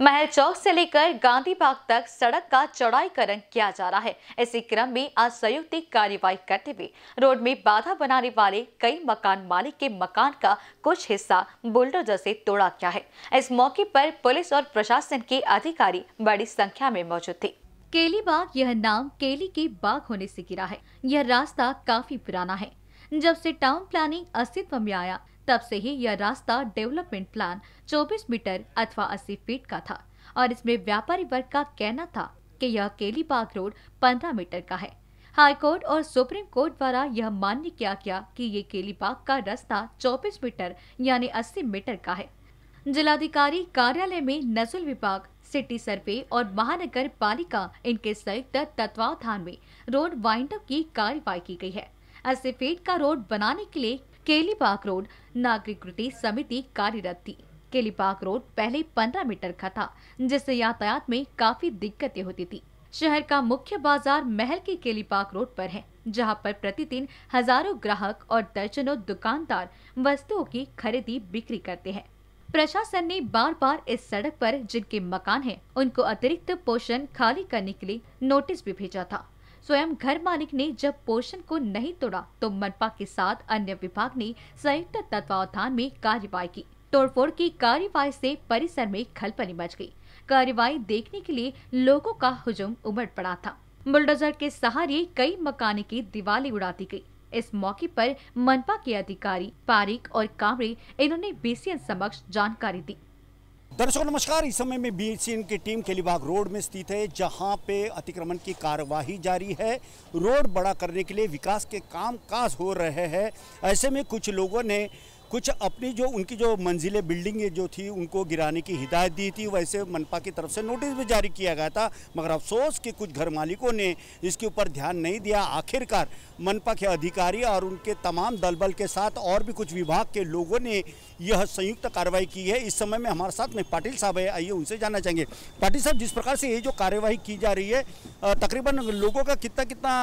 महल चौक से लेकर गांधी बाग तक सड़क का चौड़ाईकरण किया जा रहा है इसी क्रम में आज संयुक्त कार्यवाही करते हुए रोड में बाधा बनाने वाले कई मकान मालिक के मकान का कुछ हिस्सा बुलडोजर से तोड़ा गया है इस मौके पर पुलिस और प्रशासन के अधिकारी बड़ी संख्या में मौजूद थे केली बाग यह नाम केली के बाग होने से गिरा है यह रास्ता काफी पुराना है जब से टाउन प्लानिंग अस्तित्व में आया तब से ही यह रास्ता डेवलपमेंट प्लान 24 मीटर अथवा 80 फीट का था और इसमें व्यापारी वर्ग का कहना था कि यह केलीबाग रोड 15 मीटर का है हाईकोर्ट और सुप्रीम कोर्ट द्वारा यह मान्य किया गया कि ये केलीबाग का रास्ता 24 मीटर यानी 80 मीटर का है जिलाधिकारी कार्यालय में नजुल विभाग सिटी सर्वे और महानगर पालिका इनके संयुक्त तत्वावधान में रोड वाइंड की कार्यवाही की गई है अस्सी फीट का रोड बनाने के लिए केलीबाग रोड नागरिक समिति कार्यरत थी केलीबाग रोड पहले पंद्रह मीटर का था जिससे यातायात में काफी दिक्कतें होती थी शहर का मुख्य बाजार महल के केलीबाग रोड पर है जहां पर प्रतिदिन हजारों ग्राहक और दर्जनों दुकानदार वस्तुओं की खरीदी बिक्री करते हैं प्रशासन ने बार बार इस सड़क पर जिनके मकान हैं, उनको अतिरिक्त पोषण खाली करने के लिए नोटिस भी भेजा था स्वयं घर मालिक ने जब पोषण को नहीं तोड़ा तो मनपा के साथ अन्य विभाग ने संयुक्त तत्वावधान में कार्यवाही की तोड़फोड़ की कार्यवाही से परिसर में खलपली मच गई कार्यवाही देखने के लिए लोगों का हुजूम उमड़ पड़ा था बुलडोजर के सहारे कई मकान की दिवाली उड़ा दी गयी इस मौके पर मनपा के अधिकारी पारिक और कामरे इन्होंने बीसीएन समक्ष जानकारी दी दर्शकों नमस्कार इस समय में बीएचसीएन की टीम केलीबाग रोड में स्थित है जहां पे अतिक्रमण की कार्यवाही जारी है रोड बड़ा करने के लिए विकास के काम काज हो रहे हैं ऐसे में कुछ लोगों ने कुछ अपनी जो उनकी जो मंजिलें बिल्डिंग जो थी उनको गिराने की हिदायत दी थी वैसे मनपा की तरफ से नोटिस भी जारी किया गया था मगर अफसोस कि कुछ घर मालिकों ने इसके ऊपर ध्यान नहीं दिया आखिरकार मनपा के अधिकारी और उनके तमाम दलबल के साथ और भी कुछ विभाग के लोगों ने यह संयुक्त कार्रवाई की है इस समय में हमारे साथ में पाटिल साहब है आइए उनसे जानना चाहेंगे पाटिल साहब जिस प्रकार से ये जो कार्यवाही की जा रही है तकरीबन लोगों का कितना कितना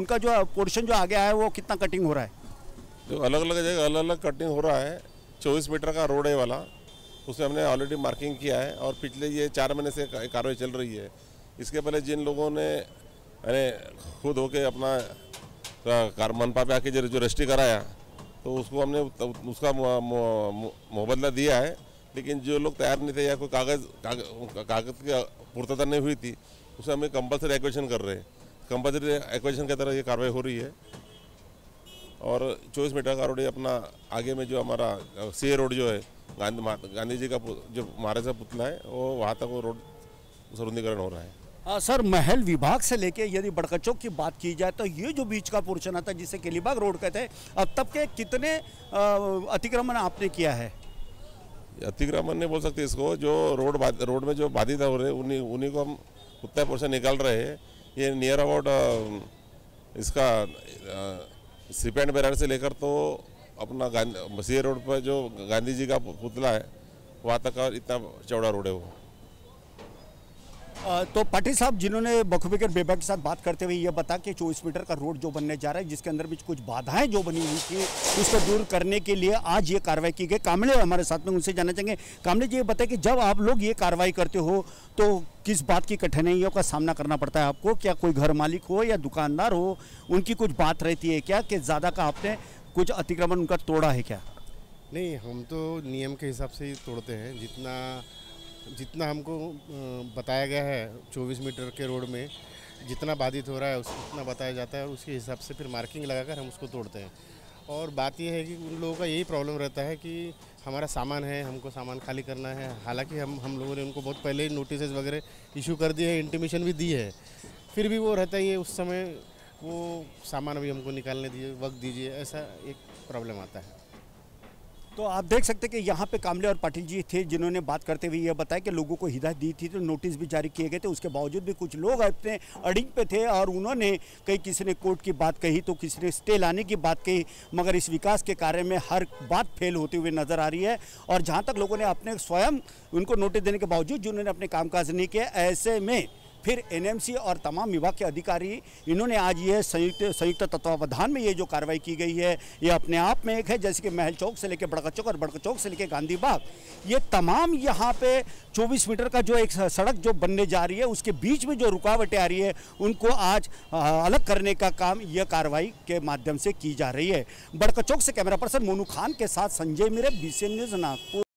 उनका जो पोर्शन जो आगे आया है वो कितना कटिंग हो रहा है जो अलग अलग जगह अलग अलग कटिंग हो रहा है चौबीस मीटर का रोड है वाला उसमें हमने ऑलरेडी मार्किंग किया है और पिछले ये चार महीने से कार्रवाई चल रही है इसके पहले जिन लोगों ने अरे खुद होके अपना कार मनपा पे आके जो रजिस्ट्री कराया तो उसको हमने उसका मुबदला दिया है लेकिन जो लोग तैयार नहीं थे या कोई कागज़ कागज कागज की पूर्तता नहीं हुई थी उसे हमें कंपल्सरी एक्वेशन कर रहे हैं कंपल्सरी एक्वेशन के तरह ये कार्रवाई हो रही है और चौबीस मीटर का रोड अपना आगे में जो हमारा सी रोड जो है गांधी गांधी जी का जो महाराज का पुतला है वो वहाँ तक वो रोड सरुंदीकरण हो रहा है आ, हाँ, सर महल विभाग से लेके यदि बड़कचौक की बात की जाए तो ये जो बीच का पोर्शन आता है जिसे केलीबाग रोड कहते हैं अब तब के कितने अतिक्रमण आपने किया है अतिक्रमण नहीं बोल सकते इसको जो रोड रोड में जो बाधित हो रहे उन्हीं उन्हीं को हम उतना पोर्शन निकाल रहे हैं ये नियर अबाउट इसका सिपेंड बैरार से लेकर तो अपना गांधी मसीह रोड पर जो गांधी जी का पुतला है वहाँ तक का इतना चौड़ा रोड है वो तो पाटिल साहब जिन्होंने बखुबिकर बेबा के साथ बात करते हुए ये बता कि चौबीस मीटर का रोड जो बनने जा रहा है जिसके अंदर भी कुछ बाधाएं जो बनी हुई थी उसको दूर करने के लिए आज ये कार्रवाई की गई कामले हमारे साथ में उनसे जाना चाहेंगे कामले जी ये बताया कि जब आप लोग ये कार्रवाई करते हो तो किस बात की कठिनाइयों का सामना करना पड़ता है आपको क्या कोई घर मालिक हो या दुकानदार हो उनकी कुछ बात रहती है क्या कि ज़्यादा का आपने कुछ अतिक्रमण उनका तोड़ा है क्या नहीं हम तो नियम के हिसाब से ही तोड़ते हैं जितना जितना हमको बताया गया है 24 मीटर के रोड में जितना बाधित हो रहा है उतना बताया जाता है और उसके हिसाब से फिर मार्किंग लगाकर हम उसको तोड़ते हैं और बात यह है कि उन लोगों का यही प्रॉब्लम रहता है कि हमारा सामान है हमको सामान खाली करना है हालांकि हम हम लोगों ने उनको बहुत पहले ही नोटिस वगैरह इशू कर दिए हैं इंटीमेशन भी दी है फिर भी वो रहता ही है उस समय वो सामान अभी हमको निकालने दीजिए वक्त दीजिए ऐसा एक प्रॉब्लम आता है तो आप देख सकते हैं कि यहाँ पे कामले और पाटिल जी थे जिन्होंने बात करते हुए यह बताया कि लोगों को हिदायत दी थी तो नोटिस भी जारी किए गए थे उसके बावजूद भी कुछ लोग अपने अड़िंग पे थे और उन्होंने कहीं किसी ने कोर्ट की बात कही तो किसी ने स्टे लाने की बात कही मगर इस विकास के कार्य में हर बात फेल होते हुए नजर आ रही है और जहाँ तक लोगों ने अपने स्वयं उनको नोटिस देने के बावजूद जिन्होंने अपने कामकाज नहीं किया ऐसे में फिर एनएमसी और तमाम विभाग के अधिकारी इन्होंने आज ये संयुक्त संयुक्त तत्वावधान में ये जो कार्रवाई की गई है ये अपने आप में एक है जैसे कि महल चौक से लेकर बड़का चौक और बड़का चौक से लेकर गांधी बाग ये तमाम यहाँ पे 24 मीटर का जो एक सड़क जो बनने जा रही है उसके बीच में जो रुकावटें आ रही है उनको आज अलग करने का काम यह कार्रवाई के माध्यम से की जा रही है बड़का चौक से कैमरा पर्सन मोनू खान के साथ संजय मेरे बी न्यूज़ नागपुर